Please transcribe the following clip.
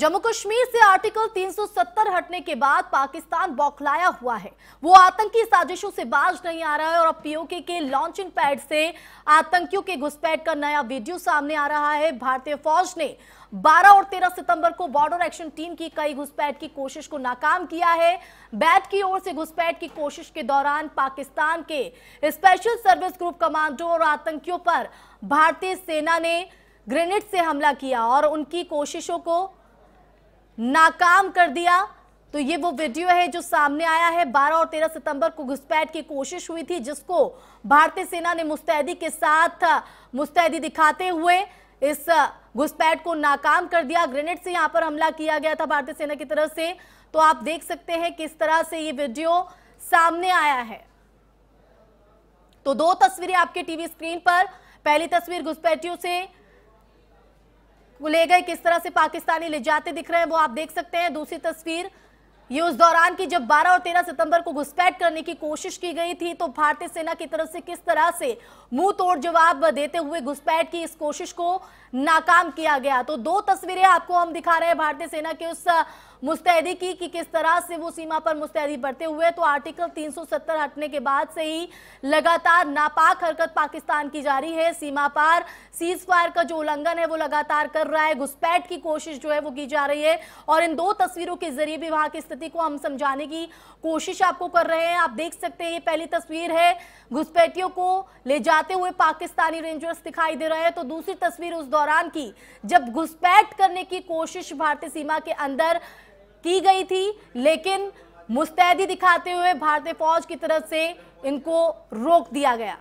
जम्मू कश्मीर से आर्टिकल 370 हटने के बाद पाकिस्तान बौखलाया हुआ है वो आतंकी साजिशों से बाज नहीं आ रहा है और अब पीओके के लॉन्चिंग पैड से आतंकियों के घुसपैठ का नया वीडियो सामने आ रहा है भारतीय फौज ने 12 और 13 सितंबर को बॉर्डर एक्शन टीम की कई घुसपैठ की कोशिश को नाकाम किया है बैट की ओर से घुसपैठ की कोशिश के दौरान पाकिस्तान के स्पेशल सर्विस ग्रुप कमांडो और आतंकियों पर भारतीय सेना ने ग्रेनेड से हमला किया और उनकी कोशिशों को नाकाम कर दिया तो ये वो वीडियो है जो सामने आया है 12 और 13 सितंबर को घुसपैठ की कोशिश हुई थी जिसको भारतीय सेना ने मुस्तैदी के साथ मुस्तैदी दिखाते हुए इस घुसपैठ को नाकाम कर दिया ग्रेनेड से यहां पर हमला किया गया था भारतीय सेना की तरफ से तो आप देख सकते हैं किस तरह से ये वीडियो सामने आया है तो दो तस्वीरें आपके टीवी स्क्रीन पर पहली तस्वीर घुसपैठियों से वो ले गए किस तरह से पाकिस्तानी ले जाते दिख रहे हैं वो आप देख सकते हैं दूसरी तस्वीर ये उस दौरान की जब 12 और 13 सितंबर को घुसपैठ करने की कोशिश की गई थी तो भारतीय सेना की तरफ से किस तरह से मुंह तोड़ जवाब देते हुए घुसपैठ की इस कोशिश को नाकाम किया गया तो दो तस्वीरें आपको हम दिखा रहे हैं भारतीय सेना के उस मुस्तैदी की कि किस तरह से वो सीमा पर मुस्तैदी बढ़ते हुए तो आर्टिकल 370 हटने के बाद से ही लगातार नापाक हरकत पाकिस्तान की जारी है सीमा पर सीज फायर का जो उल्लंघन है वो लगातार कर रहा है घुसपैठ की कोशिश जो है वो की जा रही है और इन दो तस्वीरों के जरिए भी वहां की स्थिति को हम समझाने की कोशिश आपको कर रहे हैं आप देख सकते हैं ये पहली तस्वीर है घुसपैठियों को ले जाते हुए पाकिस्तानी रेंजर्स दिखाई दे रहे हैं तो दूसरी तस्वीर उस दौरान की जब घुसपैठ करने की कोशिश भारतीय सीमा के अंदर की गई थी लेकिन मुस्तैदी दिखाते हुए भारतीय फौज की तरफ से इनको रोक दिया गया